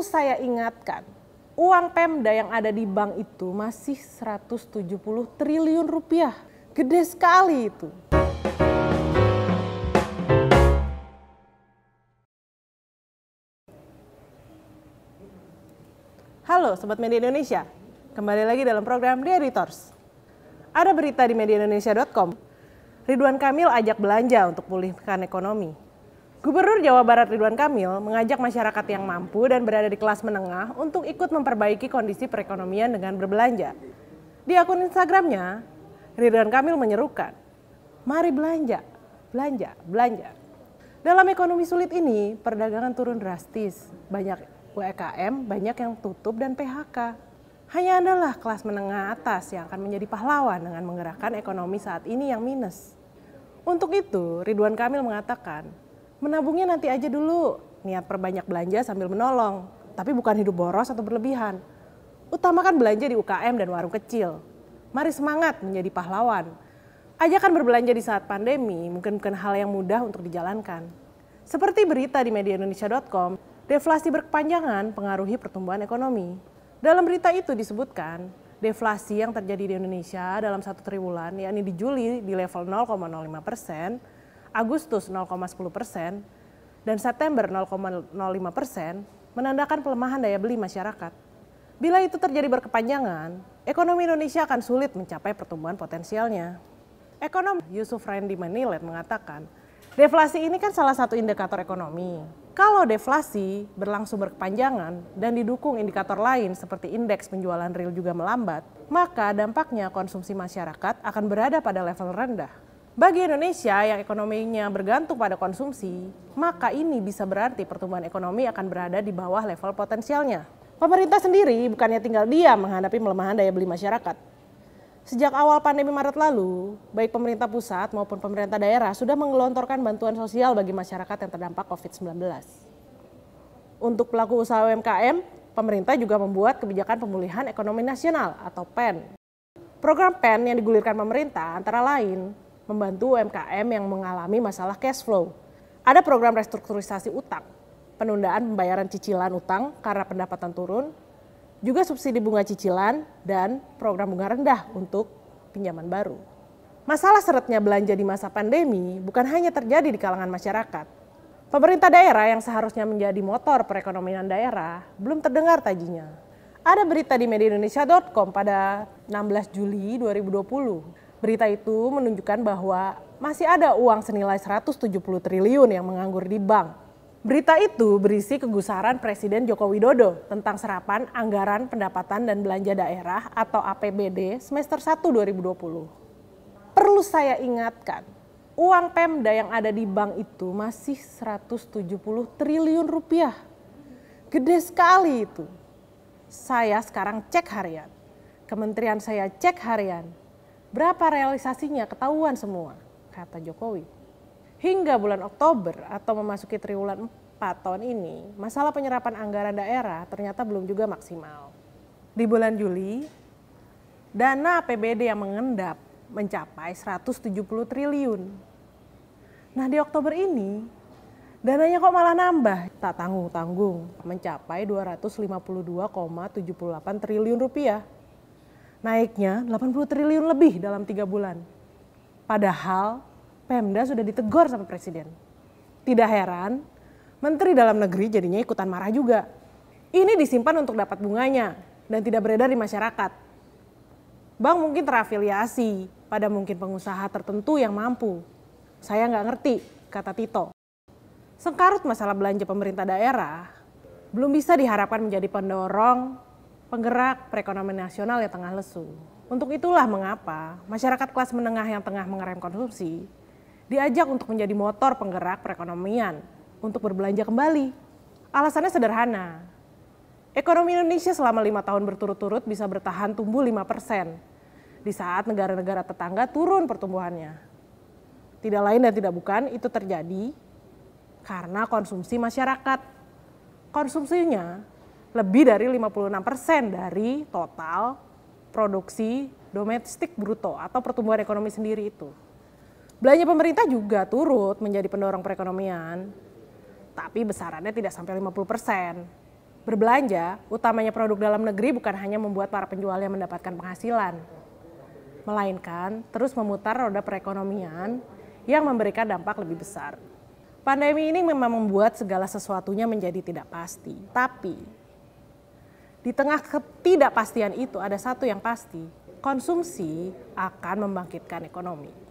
perlu saya ingatkan, uang Pemda yang ada di bank itu masih 170 triliun rupiah. Gede sekali itu. Halo Sobat Media Indonesia, kembali lagi dalam program The Editors. Ada berita di mediaindonesia.com. Ridwan Kamil ajak belanja untuk pulihkan ekonomi. Gubernur Jawa Barat Ridwan Kamil mengajak masyarakat yang mampu dan berada di kelas menengah untuk ikut memperbaiki kondisi perekonomian dengan berbelanja. Di akun Instagramnya, Ridwan Kamil menyerukan, mari belanja, belanja, belanja. Dalam ekonomi sulit ini, perdagangan turun drastis. Banyak UMKM, e banyak yang tutup dan PHK. Hanya adalah kelas menengah atas yang akan menjadi pahlawan dengan menggerakkan ekonomi saat ini yang minus. Untuk itu, Ridwan Kamil mengatakan, menabungnya nanti aja dulu, niat perbanyak belanja sambil menolong, tapi bukan hidup boros atau berlebihan. Utamakan belanja di UKM dan warung kecil. Mari semangat menjadi pahlawan. Ajakan berbelanja di saat pandemi mungkin bukan hal yang mudah untuk dijalankan. Seperti berita di mediaindonesia.com, deflasi berkepanjangan pengaruhi pertumbuhan ekonomi. Dalam berita itu disebutkan, deflasi yang terjadi di Indonesia dalam satu triwulan, yakni di Juli di level 0,05 persen, Agustus 0,10 persen, dan September 0,05 persen menandakan pelemahan daya beli masyarakat. Bila itu terjadi berkepanjangan, ekonomi Indonesia akan sulit mencapai pertumbuhan potensialnya. Ekonom Yusuf Randy Manilet mengatakan, deflasi ini kan salah satu indikator ekonomi. Kalau deflasi berlangsung berkepanjangan dan didukung indikator lain seperti indeks penjualan real juga melambat, maka dampaknya konsumsi masyarakat akan berada pada level rendah. Bagi Indonesia yang ekonominya bergantung pada konsumsi, maka ini bisa berarti pertumbuhan ekonomi akan berada di bawah level potensialnya. Pemerintah sendiri bukannya tinggal diam menghadapi melemahan daya beli masyarakat. Sejak awal pandemi Maret lalu, baik pemerintah pusat maupun pemerintah daerah sudah menggelontorkan bantuan sosial bagi masyarakat yang terdampak COVID-19. Untuk pelaku usaha UMKM, pemerintah juga membuat kebijakan pemulihan ekonomi nasional atau PEN. Program PEN yang digulirkan pemerintah antara lain membantu UMKM yang mengalami masalah cash flow. Ada program restrukturisasi utang, penundaan pembayaran cicilan utang karena pendapatan turun, juga subsidi bunga cicilan dan program bunga rendah untuk pinjaman baru. Masalah seretnya belanja di masa pandemi bukan hanya terjadi di kalangan masyarakat. Pemerintah daerah yang seharusnya menjadi motor perekonomian daerah belum terdengar tajinya. Ada berita di mediaindonesia.com pada 16 Juli 2020 Berita itu menunjukkan bahwa masih ada uang senilai 170 triliun yang menganggur di bank. Berita itu berisi kegusaran Presiden Joko Widodo tentang serapan anggaran pendapatan dan belanja daerah atau APBD semester 1 2020. Perlu saya ingatkan, uang Pemda yang ada di bank itu masih 170 triliun rupiah. Gede sekali itu. Saya sekarang cek harian. Kementerian saya cek harian. Berapa realisasinya? Ketahuan semua, kata Jokowi. Hingga bulan Oktober atau memasuki triwulan 4 tahun ini, masalah penyerapan anggaran daerah ternyata belum juga maksimal. Di bulan Juli, dana APBD yang mengendap mencapai 170 triliun. Nah di Oktober ini, dananya kok malah nambah, tak tanggung-tanggung, mencapai 252,78 triliun rupiah naiknya 80 triliun lebih dalam tiga bulan. Padahal Pemda sudah ditegur sama Presiden. Tidak heran, Menteri Dalam Negeri jadinya ikutan marah juga. Ini disimpan untuk dapat bunganya dan tidak beredar di masyarakat. Bang mungkin terafiliasi pada mungkin pengusaha tertentu yang mampu. Saya nggak ngerti, kata Tito. Sengkarut masalah belanja pemerintah daerah belum bisa diharapkan menjadi pendorong penggerak perekonomian nasional yang tengah lesu. Untuk itulah mengapa masyarakat kelas menengah yang tengah mengerem konsumsi diajak untuk menjadi motor penggerak perekonomian untuk berbelanja kembali. Alasannya sederhana. Ekonomi Indonesia selama lima tahun berturut-turut bisa bertahan tumbuh 5 persen di saat negara-negara tetangga turun pertumbuhannya. Tidak lain dan tidak bukan itu terjadi karena konsumsi masyarakat. Konsumsinya lebih dari 56% dari total produksi domestik bruto atau pertumbuhan ekonomi sendiri itu. Belanja pemerintah juga turut menjadi pendorong perekonomian, tapi besarannya tidak sampai 50%. Berbelanja, utamanya produk dalam negeri bukan hanya membuat para penjualnya mendapatkan penghasilan, melainkan terus memutar roda perekonomian yang memberikan dampak lebih besar. Pandemi ini memang membuat segala sesuatunya menjadi tidak pasti, tapi di tengah ketidakpastian itu ada satu yang pasti, konsumsi akan membangkitkan ekonomi.